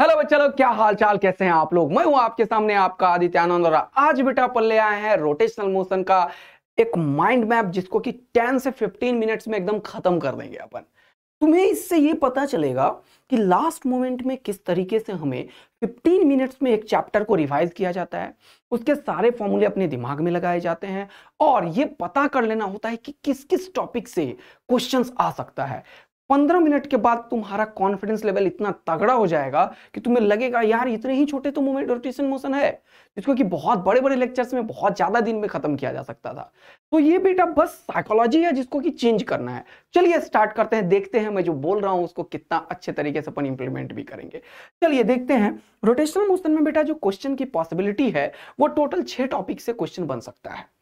Hello बच्चा लोग क्या हाल चाल कैसे हैं आप लोग मैं हूं आपके सामने आपका आदित्यानंद और आज बेटा अपन ले आए हैं रोटेशनल मोशन का एक माइंड मैप जिसको कि 10 से 15 मिनट्स में एकदम खत्म कर देंगे अपन तुम्हें इससे ये पता चलेगा कि लास्ट मोमेंट में किस तरीके से हमें 15 मिनट्स में एक चैप्टर को रिवाइज किया जाता है उसके सारे फॉर्मूले अपने दिमाग में लगाए जाते हैं और ये पता कर लेना होता है कि किस किस टॉपिक से क्वेश्चंस आ सकता है पंद्रह मिनट के बाद तुम्हारा कॉन्फिडेंस लेवल इतना तगड़ा हो जाएगा कि तुम्हें लगेगा यार इतने ही छोटे तो मूवमेंट रोटेशन मोशन है जिसको कि बहुत बड़े बड़े लेक्चर्स में बहुत ज्यादा दिन में खत्म किया जा सकता था तो ये बेटा बस साइकोलॉजी है जिसको कि चेंज करना है चलिए स्टार्ट करते हैं देखते हैं मैं जो बोल रहा हूँ उसको कितना अच्छे तरीके से अपन इंप्लीमेंट भी करेंगे चलिए देखते हैं रोटेशनल मोशन में बेटा जो क्वेश्चन की पॉसिबिलिटी है वो टोटल छह टॉपिक से क्वेश्चन बन सकता है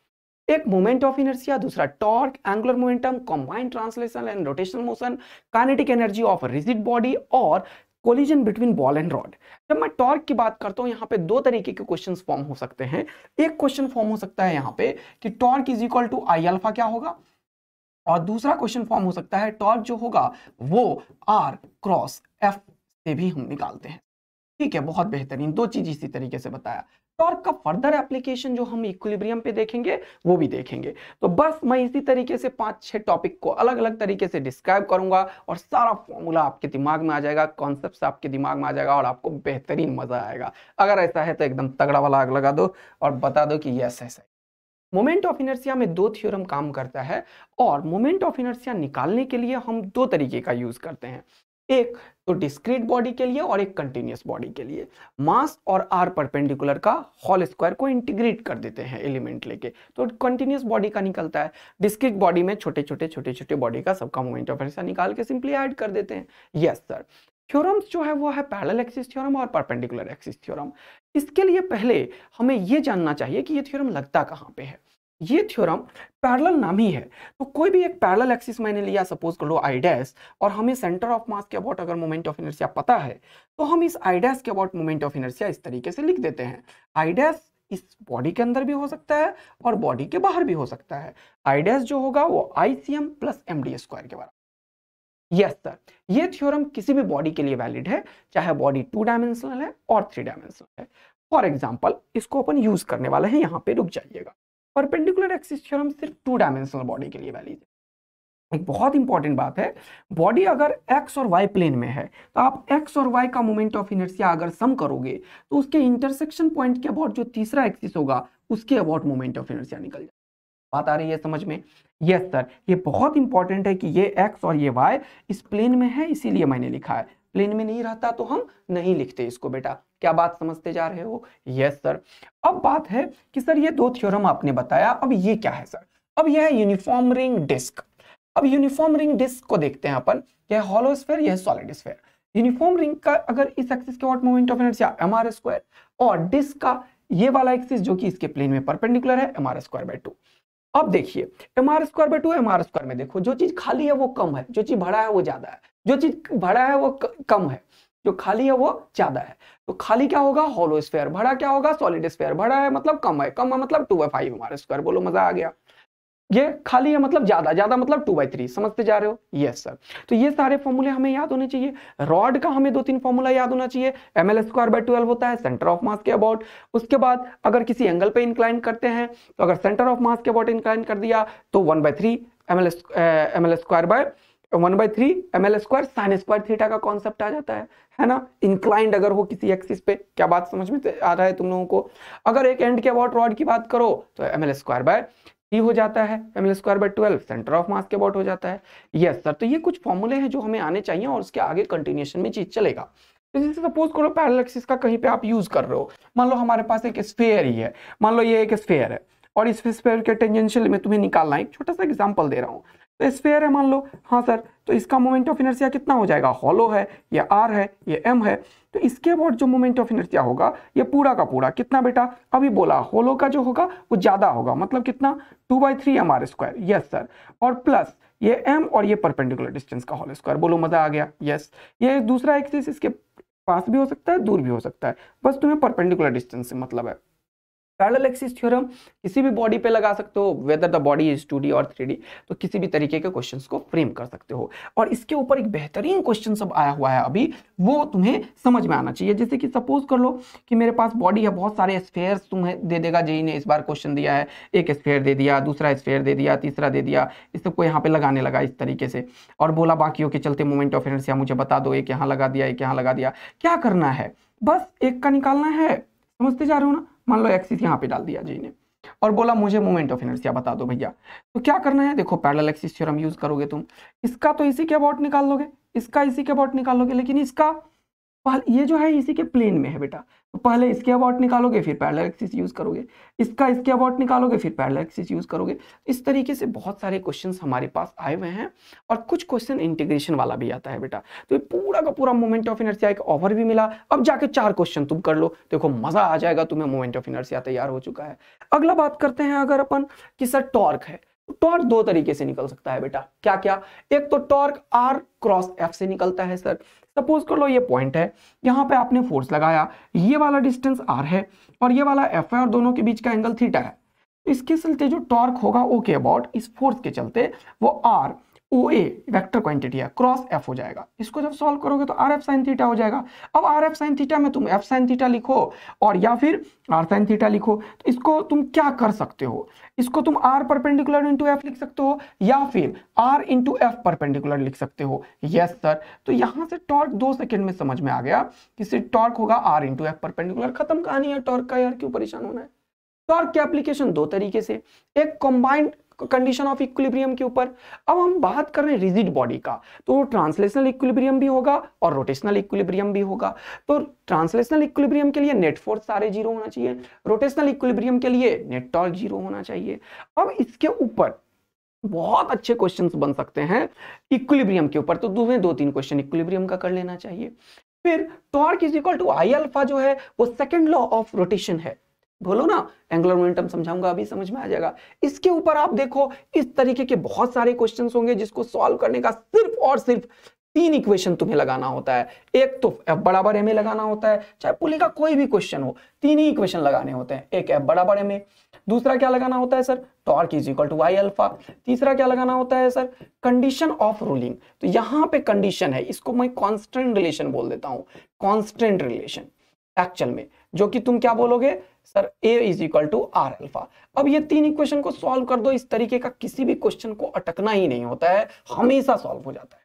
एक मोमेंट ऑफ इनर्सिया दूसरा torque angular momentum combined translation and rotational motion kinetic energy of rigid body और collision between ball and rod जब मैं टॉर्क की बात करता हूँ यहाँ पे दो तरीके के क्वेश्चंस फॉर्म हो सकते हैं एक क्वेश्चन फॉर्म हो सकता है यहाँ पे कि torque is equal to I alpha क्या होगा और दूसरा क्वेश्चन फॉर्म हो सकता है टॉर्क जो होगा वो आर क्रॉस एफ से भी हम निकालते हैं ठीक है बहुत बेहतरीन दो चीज इसी तरीके से बताया टॉर्क का फर्दर एप्लीकेशन जो हम इक्विलिब्रियम पे देखेंगे वो भी देखेंगे तो बस मैं इसी तरीके से पांच छह टॉपिक को अलग अलग तरीके से डिस्क्राइब करूंगा और सारा फॉर्मूला आपके दिमाग में आ जाएगा कॉन्सेप्ट आपके दिमाग में आ जाएगा और आपको बेहतरीन मजा आएगा अगर ऐसा है तो एकदम तगड़ा वाला आग लगा दो और बता दो कि यस ऐसा मोमेंट ऑफ इनर्सिया में दो थ्योरम काम करता है और मोमेंट ऑफ इनर्सिया निकालने के लिए हम दो तरीके का यूज करते हैं एक तो डिस्क्रीट बॉडी के लिए और एक कंटिन्यूस बॉडी के लिए मास और आर परपेंडिकुलर का होल स्क्वायर को इंटीग्रेट कर देते हैं एलिमेंट लेके तो कंटिन्यूस बॉडी का निकलता है डिस्क्रीट बॉडी में छोटे छोटे छोटे छोटे बॉडी का सबका मोमेंट ऑफ इनर्शिया निकाल के सिंपली ऐड कर देते हैं यस सर थ्योरम्स जो है वो है पैरेलल एक्सिस थ्योरम और परपेंडिकुलर एक्सिस थ्योरम इसके लिए पहले हमें ये जानना चाहिए कि ये थ्योरम लगता कहाँ पे है ये थ्योरम पैरेलल नाम ही है तो कोई भी एक पैरेलल एक्सिस मैंने लिया सपोज कर लो आई डैश और हमें सेंटर ऑफ मास के अबाउट अगर मोमेंट ऑफ इनर्सिया पता है तो हम इस आई डैश के अबाउट मोमेंट ऑफ इनर्सिया इस तरीके से लिख देते हैं आई डैश इस बॉडी के अंदर भी हो सकता है और बॉडी के बाहर भी हो सकता है आई डैश जो होगा वो I C M plus M D square के बराबर यस सर ये थ्योरम किसी भी बॉडी के लिए वैलिड है चाहे बॉडी टू डायमेंशनल है और थ्री डायमेंशनल है फॉर एग्जाम्पल इसको अपन यूज करने वाले हैं यहाँ पे रुक जाइएगा परपेंडिकुलर एक्सिस थ्योरम सिर्फ टू डायमेंशनल बॉडी के लिए वैलिड है एक बहुत इंपॉर्टेंट बात है बॉडी अगर एक्स और वाई प्लेन में है तो आप एक्स और वाई का मोमेंट ऑफ इनर्सिया अगर सम करोगे तो उसके इंटरसेक्शन पॉइंट के अबाउट जो तीसरा एक्सिस होगा उसके अबाउट मोमेंट ऑफ इनर्सिया निकल जाए बात आ रही है समझ में यस सर ये बहुत इंपॉर्टेंट है कि ये एक्स और ये वाई इस प्लेन में है इसीलिए मैंने लिखा है प्लेन में नहीं रहता तो हम नहीं लिखते इसको बेटा क्या बात समझते जा रहे हो यस सर अब बात है कि सर ये दो थ्योरम आपने बताया अब ये क्या है सर अब यह है यूनिफॉर्म रिंग डिस्क अब यूनिफॉर्म रिंग डिस्क को देखते हैं अपन यह हॉलो स्फेयर यह सॉलिड स्फेयर यूनिफॉर्म रिंग का अगर इस एक्सिस के what moment of inertia M R square और डिस्क का ये वाला एक्सिस जो कि इसके प्लेन में परपेंडिकुलर है M R square by two अब देखिए M R square by two M R square में देखो जो चीज खाली है वो कम है जो चीज भरा है वो ज्यादा है जो चीज भरा है वो कम है जो खाली है वो ज्यादा है तो खाली क्या होगा होलो स्क्वायर भरा क्या होगा सॉलिड स्क्वायर भरा है मतलब कम है कम है मतलब two by five M R square बोलो मजा आ गया ये खाली है मतलब ज्यादा ज्यादा मतलब टू बाई थ्री समझते जा रहे हो यस yes, सर तो ये सारे फॉर्मूले हमें याद होने चाहिए रॉड का हमें दो तीन फॉर्मूला याद होना चाहिए M L square by twelve होता है सेंटर ऑफ मास के अबाउट उसके बाद अगर किसी एंगल पे इंक्लाइन करते हैं तो अगर सेंटर ऑफ मास के अबाउट इंक्लाइन कर दिया तो one by three M L M L square by one by three M L square sine square theta का कॉन्सेप्ट आ जाता है है ना इंक्लाइंड अगर हो किसी एक्सिस पे क्या बात समझ में आ रहा है तुम लोगों को अगर एक एंड के अबाउट रॉड की बात करो तो एम एल स्क्वायर बाय हो जाता है M L square by twelve centre of mass के अबाउट हो जाता है यस yes, सर तो ये कुछ फॉर्मूले हैं जो हमें आने चाहिए और उसके आगे कंटिन्यूशन में चीज चलेगा तो जैसे सपोज करो पैरलक्सिस का कहीं पे आप यूज कर रहे हो मान लो हमारे पास एक स्फेयर ही है मान लो ये एक स्फेयर है और इस स्फेयर के टेंजेंशियल में तुम्हें निकालना है एक छोटा सा एग्जाम्पल दे रहा हूँ तो स्पेयर है मान लो हाँ सर तो इसका मोमेंट ऑफ इनर्सिया कितना हो जाएगा हॉलो है ये आर है ये एम है तो इसके अबाउट जो मोमेंट ऑफ इनर्सिया होगा ये पूरा का पूरा कितना बेटा अभी बोला होलो का जो होगा वो ज़्यादा होगा मतलब कितना two by three M R square yes sir और प्लस ये एम और ये परपेंडिकुलर डिस्टेंस का होल स्क्वायर बोलो मज़ा आ गया यस ये दूसरा एक्सिस इसके पास भी हो सकता है दूर भी हो सकता है बस तुम्हें परपेंडिकुलर डिस्टेंस से मतलब है पैरल एक्सिस थ्योरम किसी भी बॉडी पे लगा सकते हो whether the body is two और थ्री तो किसी भी तरीके के क्वेश्चन को फ्रेम कर सकते हो और इसके ऊपर एक बेहतरीन क्वेश्चन सब आया हुआ है अभी वो तुम्हें समझ में आना चाहिए जैसे कि सपोज कर लो कि मेरे पास बॉडी है बहुत सारे स्पेयर तुम्हें दे देगा जेई e ने इस बार क्वेश्चन दिया है एक स्पेयर दे दिया दूसरा स्पेयर दे दिया तीसरा दे दिया इस सबको यहाँ पे लगाने लगा इस तरीके से और बोला बाकी के चलते मोमेंट ऑफ इनर्सिया मुझे बता दो एक यहाँ लगा दिया एक यहाँ लगा दिया क्या करना है बस एक का निकालना है समझते जा रहे हो ना मान लो एक्सिस यहाँ पे डाल दिया जी ने और बोला मुझे मोमेंट ऑफ इनर्सिया बता दो भैया तो क्या करना है देखो पैरल एक्सिस थ्योरम यूज करोगे तुम इसका तो इसी के अबाउट निकाल लोगे इसका इसी के अबाउट निकाल लोगे लेकिन इसका पहले ये जो है इसी के प्लेन में है बेटा तो पहले इसके अबाउट निकालोगे फिर पैरल एक्सिस यूज़ करोगे इसका इसके अबाउट निकालोगे फिर पैरल एक्सिस यूज़ करोगे इस तरीके से बहुत सारे क्वेश्चंस हमारे पास आए हुए हैं और कुछ क्वेश्चन इंटीग्रेशन वाला भी आता है बेटा तो ये पूरा का पूरा मोमेंट ऑफ इनर्सिया एक ओवर भी मिला अब जाके चार क्वेश्चन तुम कर लो देखो मज़ा आ जाएगा तुम्हें मोमेंट ऑफ इनर्सिया तैयार हो चुका है अगला बात करते हैं अगर अपन कि सर टॉर्क है तो टॉर्क दो तरीके से निकल सकता है बेटा क्या क्या एक तो टॉर्क आर क्रॉस एफ से निकलता है सर सपोज कर लो ये पॉइंट है यहाँ पे आपने फोर्स लगाया ये वाला डिस्टेंस आर है और ये वाला एफ है और दोनों के बीच का एंगल थीटा है इसके चलते जो टॉर्क होगा ओके अबाउट इस फोर्स के चलते वो R O a vector quantity है क्रॉस एफ हो जाएगा इसको जब सॉल्व करोगे तो आर एफ साइन थीटा हो जाएगा अब आर एफ साइन थीटा में तुम एफ साइन थीटा लिखो और या फिर आर साइन थीटा लिखो तो इसको तुम क्या कर सकते हो इसको तुम आर परपेंडिकुलर इंटू एफ लिख सकते हो या फिर आर इंटू एफ परपेंडिकुलर लिख सकते हो यस सर तो यहाँ से टॉर्क दो सेकेंड में समझ में आ गया कि सिर्फ टॉर्क होगा आर इंटू एफ परपेंडिकुलर खत्म कहानी है टॉर्क का यार क्यों परेशान होना है टॉर्क के एप्लीकेशन दो तरीके से एक कंबाइंड कंडीशन ऑफ इक्विलिब्रियम के ऊपर अब हम बात कर रहे हैं रिजिड बॉडी का तो ट्रांसलेशनल इक्विलिब्रियम भी होगा और रोटेशनल इक्विलिब्रियम भी होगा तो ट्रांसलेशनल इक्विलिब्रियम के लिए नेट फोर्स सारे जीरो होना चाहिए रोटेशनल इक्विलिब्रियम के लिए नेट टॉर्क जीरो होना चाहिए अब इसके ऊपर बहुत अच्छे क्वेश्चंस बन सकते हैं इक्विलिब्रियम के ऊपर तो तुम्हें दो तीन क्वेश्चन इक्विलिब्रियम का कर लेना चाहिए फिर torque is equal to I alpha जो है वो सेकंड लॉ ऑफ रोटेशन है बोलो ना एंगुलर मोमेंटम समझाऊंगा अभी समझ में आ जाएगा इसके ऊपर आप देखो इस तरीके के बहुत सारे क्वेश्चन होंगे जिसको सॉल्व करने का सिर्फ और सिर्फ तीन इक्वेशन तुम्हें लगाना होता है एक तो एफ बराबर एम ए लगाना होता है चाहे पुलिस का कोई भी क्वेश्चन हो तीन ही इक्वेशन लगाने होते हैं एक एफ बराबर एम ए दूसरा क्या लगाना होता है sir torque is equal to Y alpha तीसरा क्या लगाना होता है सर कंडीशन ऑफ रूलिंग तो यहाँ पे कंडीशन है इसको मैं कॉन्स्टेंट रिलेशन बोल देता हूँ कॉन्स्टेंट रिलेशन एक्चुअल में जो कि तुम क्या बोलोगे sir A is equal to R alpha अब ये तीन इक्वेशन को सॉल्व कर दो इस तरीके का किसी भी क्वेश्चन को अटकना ही नहीं होता है हमेशा सॉल्व हो जाता है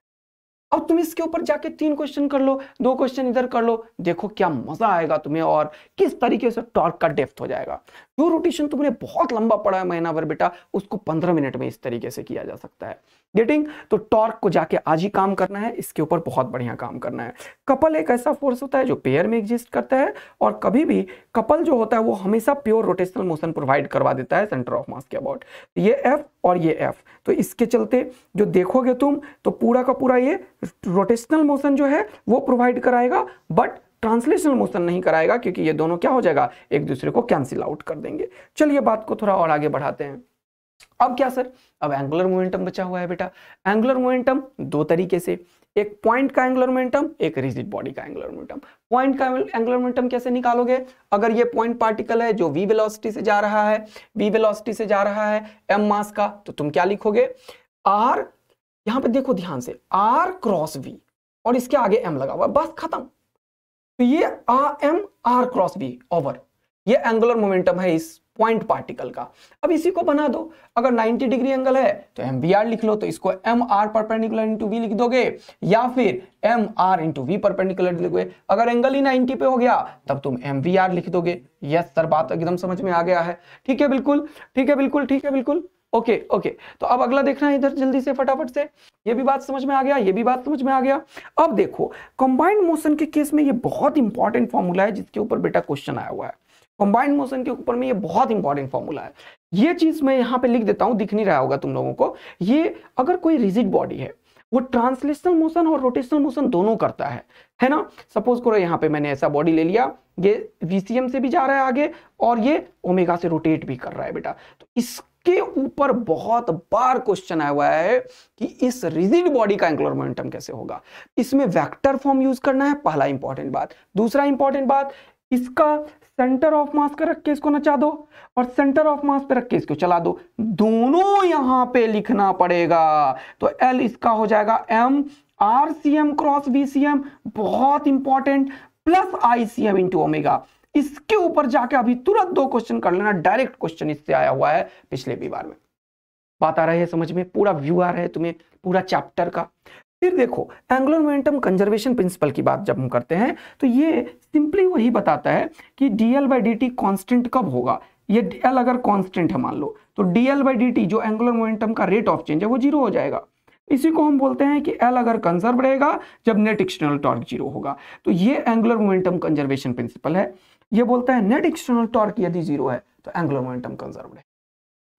अब तुम इसके ऊपर जाके तीन क्वेश्चन कर लो दो क्वेश्चन इधर कर लो देखो क्या मजा आएगा तुम्हें और किस तरीके से टॉर्क का डेप्थ हो जाएगा जो रोटेशन तुमने बहुत लंबा पड़ा है महीना भर बेटा उसको पंद्रह मिनट में इस तरीके से किया जा सकता है गेटिंग तो टॉर्क को जाके आज ही काम करना है इसके ऊपर बहुत बढ़िया काम करना है कपल एक ऐसा फोर्स होता है जो पेयर में एग्जिस्ट करता है और कभी भी कपल जो होता है वो हमेशा प्योर रोटेशनल मोशन प्रोवाइड करवा देता है सेंटर ऑफ मास के अबाउट ये एफ और ये एफ तो इसके चलते जो देखोगे तुम तो पूरा का पूरा ये रोटेशनल मोशन जो है वो प्रोवाइड कराएगा बट ट्रांसलेशनल मोशन नहीं कराएगा क्योंकि ये दोनों क्या हो जाएगा एक दूसरे को कैंसिल आउट कर देंगे चलिए बात को थोड़ा और आगे बढ़ाते हैं अब क्या सर अब एंगुलर मोमेंटम बचा हुआ है बेटा एंगुलर मोमेंटम दो तरीके से एक पॉइंट का एंगुलर मोमेंटम एक रिजिड बॉडी का एंगुलर मोमेंटम पॉइंट का एंगुलर मोमेंटम कैसे निकालोगे अगर ये पॉइंट पार्टिकल है जो v वेलोसिटी से जा रहा है v वेलोसिटी से जा रहा है m मास का तो तुम क्या लिखोगे r यहां पे देखो ध्यान से r क्रॉस v और इसके आगे m लगा हुआ बस खत्म तो ये आ m r cross v over ये एंगुलर मोमेंटम है इस पॉइंट पार्टिकल का अब इसी को बना दो अगर 90 डिग्री एंगल है तो एम बी आर लिख लो तो इसको M R perpendicular into V लिख दोगे या फिर M R into V perpendicular लिख दोगे अगर एंगल ही 90 पे हो गया तब तुम एम वी आर लिख दोगे यस सर बात एकदम समझ में आ गया है ठीक है बिल्कुल ठीक है बिल्कुल ठीक है बिल्कुल ओके okay, ओके okay. तो अब अगला देखना है इधर जल्दी से फटाफट से ये भी बात समझ में आ गया ये भी बात समझ में आ गया अब देखो कंबाइंड मोशन के केस में ये बहुत इंपॉर्टेंट फॉर्मूला है जिसके ऊपर बेटा क्वेश्चन आया हुआ है कंबाइंड मोशन के ऊपर में ये बहुत इंपॉर्टेंट फॉर्मूला है ये चीज मैं यहाँ पे लिख देता हूँ दिख नहीं रहा होगा तुम लोगों को ये अगर कोई रिजिड बॉडी है वो ट्रांसलेशनल मोशन और रोटेशनल मोशन दोनों करता है है ना सपोज करो यहाँ पे मैंने ऐसा बॉडी ले लिया ये वीसीएम से भी जा रहा है आगे और ये ओमेगा से रोटेट भी कर रहा है बेटा तो इसके ऊपर बहुत बार क्वेश्चन आया हुआ है कि इस रिजिड बॉडी का एंगुलर मोमेंटम कैसे होगा इसमें वेक्टर फॉर्म यूज करना है पहला इंपॉर्टेंट बात दूसरा इंपॉर्टेंट बात इसका सेंटर ऑफ मास पे रख के इसको नचा दो और सेंटर ऑफ मास पे रख के इसको चला दो दोनों यहां पे लिखना पड़ेगा तो एल इसका हो जाएगा M R C M cross B C M बहुत important plus I C M into omega इसके ऊपर जाके अभी तुरंत दो क्वेश्चन कर लेना डायरेक्ट क्वेश्चन इससे आया हुआ है पिछले भी बार में बात आ रही है समझ में पूरा व्यू आ रहा है तुम्हें पूरा चैप्टर का फिर देखो एंगुलर मोमेंटम कंजर्वेशन प्रिंसिपल की बात जब हम करते हैं तो ये सिंपली वही बताता है कि D L by D T constant कब होगा ये डी एल अगर कॉन्स्टेंट है मान लो तो D L by D T जो एंग्लोर मोमेंटम का रेट ऑफ चेंज है वो जीरो हो जाएगा इसी को हम बोलते हैं कि एल अगर कंजर्व रहेगा जब नेट एक्सटर्नल टॉर्क जीरो होगा तो ये एंगुलर मोमेंटम कंजर्वेशन प्रिंसिपल है ये बोलता है नेट एक्सटर्नल टॉर्क यदि जीरो है तो एंगुलर मोमेंटम कंजर्व है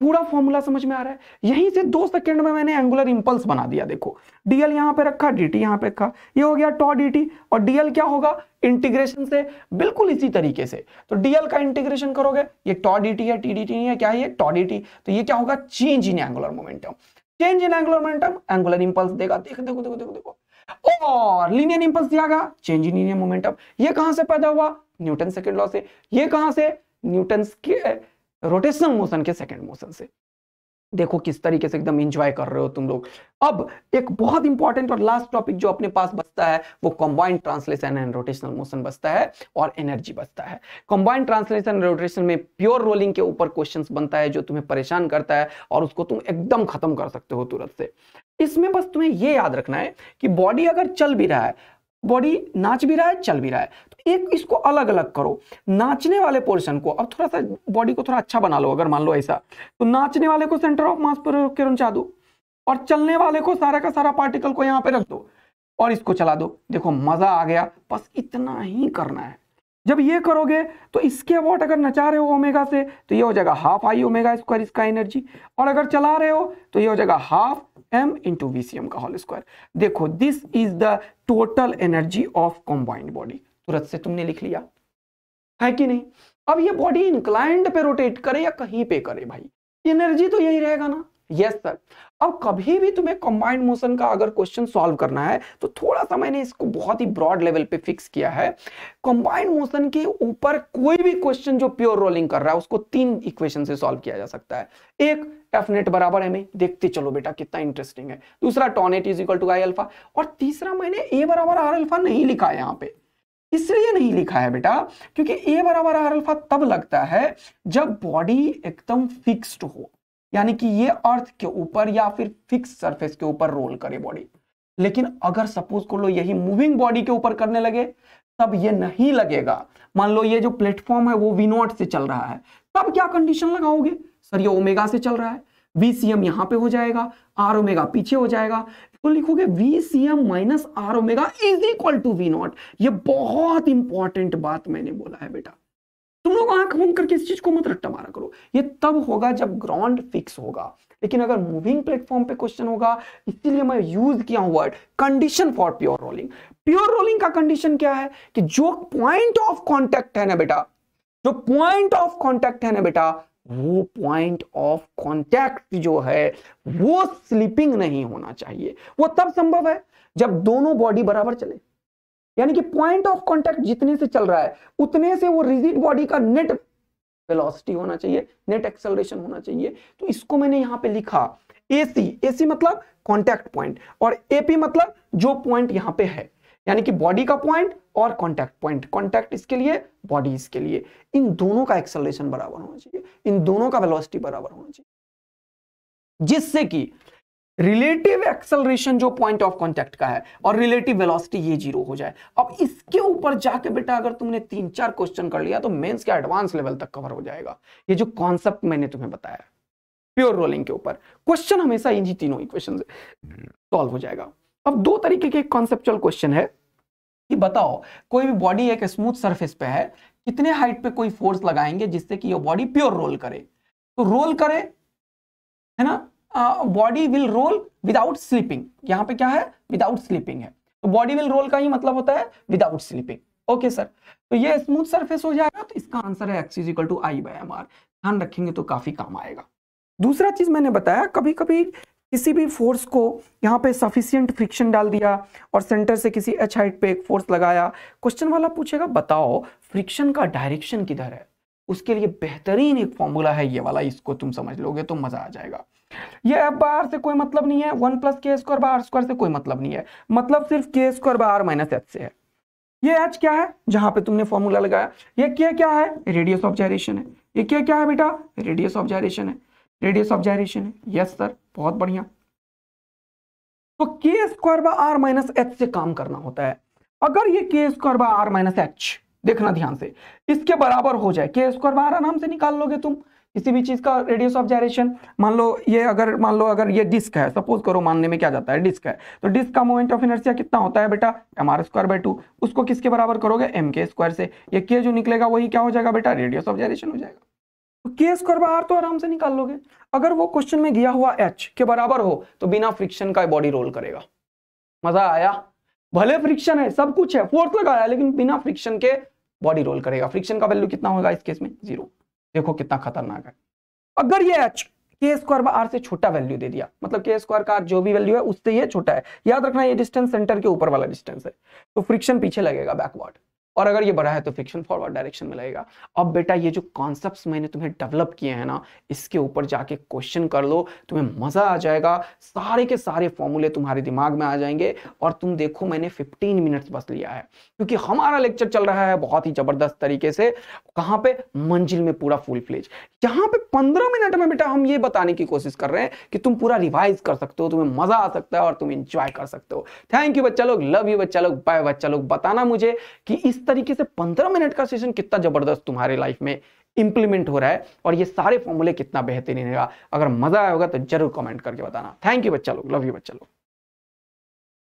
पूरा फॉर्मूला समझ में आ रहा है यहीं से दो सेकंड में मैंने एंगुलर इंपल्स बना दिया देखो डीएल यहां पे रखा डीटी यहां पे रखा ये हो गया टॉ डीटी और डीएल क्या होगा इंटीग्रेशन से बिल्कुल इसी तरीके से तो डीएल का इंटीग्रेशन करोगे ये टॉ डीटी है टी डीटी नहीं है क्या है ये टॉ डीटी तो ये क्या होगा change in angular momentum change in angular momentum angular impulse देगा देखो देखो देखो देखो देखो और लीनियर इंपल्स दिया गया चेंज इन लीनियर मोमेंटम ये कहां से पैदा हुआ न्यूटन सेकंड लॉ से ये कहां से न्यूटन के रोटेशनल मोशन के सेकेंड मोशन से देखो किस तरीके से एकदम एंजॉय कर रहे हो तुम लोग अब एक बहुत इंपॉर्टेंट और लास्ट टॉपिक जो अपने पास बचता है वो combined translation and rotational motion बचता है और एनर्जी बचता है कंबाइंड ट्रांसलेशन एंड रोटेशन में प्योर रोलिंग के ऊपर क्वेश्चंस बनता है जो तुम्हें परेशान करता है और उसको तुम एकदम खत्म कर सकते हो तुरंत से इसमें बस तुम्हें यह याद रखना है कि बॉडी अगर चल भी रहा है बॉडी नाच भी रहा है चल भी रहा है तो एक इसको अलग अलग करो नाचने वाले पोर्शन को अब थोड़ा सा बॉडी को थोड़ा अच्छा बना लो अगर मान लो ऐसा तो नाचने वाले को सेंटर ऑफ मास पर किरण चाह दो और चलने वाले को सारा का सारा पार्टिकल को यहाँ पे रख दो और इसको चला दो देखो मजा आ गया बस इतना ही करना है जब ये करोगे तो इसके अबाउट अगर नचा रहे हो ओमेगा से तो ये हो जाएगा हाफ आई ओमेगा स्क्वायर इसका एनर्जी और अगर चला रहे हो तो ये हो जाएगा half M into V C M का होल स्क्वायर देखो this is the total energy of combined body तुरंत से तुमने लिख लिया है कि नहीं अब ये बॉडी इंक्लाइंड पे रोटेट करे या कहीं पे करे भाई एनर्जी तो यही रहेगा ना यस yes, सर अब कभी भी तुम्हें कंबाइंड मोशन का अगर क्वेश्चन सॉल्व करना है तो थोड़ा सा मैंने इसको बहुत ही ब्रॉड लेवल पे फिक्स किया है कंबाइंड मोशन के ऊपर कोई भी क्वेश्चन जो प्योर रोलिंग कर रहा है उसको तीन इक्वेशन से सॉल्व किया जा सकता है एक एफ नेट बराबर एम ए देखते चलो बेटा कितना इंटरेस्टिंग है दूसरा tau net is equal to I alpha और तीसरा मैंने ए बराबर आर अल्फा नहीं लिखा है यहाँ पे इसलिए नहीं लिखा है बेटा क्योंकि ए बराबर आर अल्फा तब लगता है जब बॉडी एकदम फिक्स्ड हो यानी कि ये अर्थ के ऊपर या फिर फिक्स सरफेस के ऊपर रोल करे बॉडी लेकिन अगर सपोज कर लो यही मूविंग बॉडी के ऊपर करने लगे तब ये नहीं लगेगा मान लो ये जो प्लेटफॉर्म है वो वी नॉट से चल रहा है तब क्या कंडीशन लगाओगे सर ये ओमेगा से चल रहा है वी सी एम यहां पे हो जाएगा आर ओमेगा पीछे हो जाएगा तो लिखोगे V C M minus R omega is equal to V not ये बहुत इंपॉर्टेंट बात मैंने बोला है बेटा तुम लोग आंख मूंद करके इस चीज को मत रट्टा मारा करो ये तब होगा जब ग्राउंड फिक्स होगा लेकिन अगर मूविंग प्लेटफॉर्म पे क्वेश्चन होगा इसीलिए मैं यूज किया हूं word condition for pure rolling pure rolling का कंडीशन क्या है कि जो पॉइंट ऑफ कॉन्टेक्ट है ना बेटा जो पॉइंट ऑफ कॉन्टेक्ट है ना बेटा वो पॉइंट ऑफ कॉन्टैक्ट जो है वो स्लिपिंग नहीं होना चाहिए वो तब संभव है जब दोनों बॉडी बराबर चले यानी कि पॉइंट ऑफ कॉन्टैक्ट जितने से चल रहा है उतने से वो रिजिड बॉडी का नेट वेलोसिटी होना चाहिए नेट एक्सेलरेशन होना चाहिए तो इसको मैंने यहां पे लिखा एसी एसी मतलब कॉन्टैक्ट पॉइंट और एपी मतलब जो पॉइंट यहां पे है यानी कि बॉडी का पॉइंट और कॉन्टैक्ट पॉइंट कॉन्टैक्ट इसके लिए बॉडी इसके लिए इन दोनों का एक्सलेशन बराबर होना चाहिए इन दोनों का वेलोसिटी बराबर होना चाहिए जिससे कि रिलेटिव एक्सलरेशन जो पॉइंट ऑफ कांटेक्ट का है और रिलेटिव वेलोसिटी ये जीरो हो जाए अब इसके ऊपर जाके बेटा अगर तुमने तीन चार क्वेश्चन कर लिया तो मेंस का एडवांस लेवल तक कवर हो जाएगा ये जो कॉन्सेप्ट मैंने तुम्हें बताया प्योर रोलिंग के ऊपर क्वेश्चन हमेशा इन्हीं तीनों इक्वेशन सॉल्व हो जाएगा अब दो तरीके के कॉन्सेप्चुअल क्वेश्चन है कि बताओ कोई भी बॉडी एक स्मूथ सरफेस पे है कितने हाइट पे कोई फोर्स लगाएंगे जिससे कि यह बॉडी प्योर रोल करे तो रोल करे है ना body will roll without slipping यहां पे क्या है विदाउट स्लीपिंग है तो बॉडी विल रोल का ही मतलब होता है विदाउट स्लीपिंग ओके सर तो ये स्मूथ सरफेस हो जाएगा तो इसका आंसर है X is equal to I by M R ध्यान रखेंगे तो काफी काम आएगा दूसरा चीज मैंने बताया कभी कभी किसी भी फोर्स को यहाँ पे सफिशियंट फ्रिक्शन डाल दिया और सेंटर से किसी एच हाइट पे एक फोर्स लगाया क्वेश्चन वाला पूछेगा बताओ फ्रिक्शन का डायरेक्शन किधर है उसके लिए बेहतरीन एक फॉर्मूला है ये वाला इसको तुम समझ लोगे तो मजा आ जाएगा ये एफ बार से कोई मतलब नहीं है one plus K square by R square से कोई मतलब नहीं है मतलब सिर्फ के स्क्वायर बार माइनस एच से है ये एच क्या है जहां पे तुमने फॉर्मूला लगाया ये क्या क्या है रेडियस ऑफ जायरेशन है ये क्या क्या है बेटा रेडियस ऑफ जायरेशन है रेडियस ऑफ जायरेशन है यस सर बहुत बढ़िया तो K square by R minus H से काम करना होता है अगर ये K square by R minus H देखना ध्यान से इसके बराबर हो जाए के स्क्वायर बाय आर आराम से निकाल लोगे तुम किसी भी चीज का रेडियस ऑफ जायरेशन मान लो ये अगर मान लो अगर ये डिस्क है सपोज करो मानने में क्या जाता है डिस्क है तो डिस्क का मोमेंट ऑफ इनर्सिया कितना होता है बेटा M R square by two उसको किसके बराबर करोगे एम के स्क्वायर से ये के जो निकलेगा वही क्या हो जाएगा बेटा रेडियस ऑफ जायरेशन हो जाएगा केस कर बाहर तो आराम से निकाल लोगे अगर वो क्वेश्चन में दिया हुआ एच के बराबर हो तो बिना फ्रिक्शन का बॉडी रोल करेगा मजा आया भले फ्रिक्शन है सब कुछ है फोर्थ लगाया लेकिन बिना फ्रिक्शन के बॉडी रोल करेगा फ्रिक्शन का वैल्यू कितना होगा इस केस में जीरो देखो कितना खतरनाक है अगर ये एच के स्क्वायर बाय आर से छोटा वैल्यू दे दिया मतलब के स्क्वायर का जो भी वैल्यू है उससे ये छोटा है याद रखना ये डिस्टेंस सेंटर के ऊपर वाला डिस्टेंस है तो फ्रिक्शन पीछे लगेगा बैकवर्ड और अगर ये बढ़ा है तो फिक्शन फॉरवर्ड डायरेक्शन में लगेगा अब बेटा ये जो कॉन्सेप्ट मैंने तुम्हें डेवलप किए हैं ना इसके ऊपर जाके क्वेश्चन कर लो तुम्हें मजा आ जाएगा सारे के सारे फॉर्मूले तुम्हारे दिमाग में आ जाएंगे और तुम देखो मैंने फिफ्टीन मिनट्स बस लिया है क्योंकि हमारा लेक्चर चल रहा है बहुत ही जबरदस्त तरीके से कहाँ पे मंजिल में पूरा फुल फ्लेज यहाँ पे पंद्रह मिनट में बेटा हम ये बताने की कोशिश कर रहे हैं कि तुम पूरा रिवाइज कर सकते हो तुम्हें मजा आ सकता है और तुम इंजॉय कर सकते हो थैंक यू बच्चा लोग लव यू बच्चा लोग बाय बच्चा लोग बताना मुझे कि इस तरीके से पंद्रह मिनट का सेशन कितना जबरदस्त तुम्हारे लाइफ में इंप्लीमेंट हो रहा है और ये सारे फॉर्मूले कितना बेहतरीन रहेगा अगर मजा आया होगा तो जरूर कमेंट करके बताना थैंक यू बच्चा लोग लव यू बच्चा लोग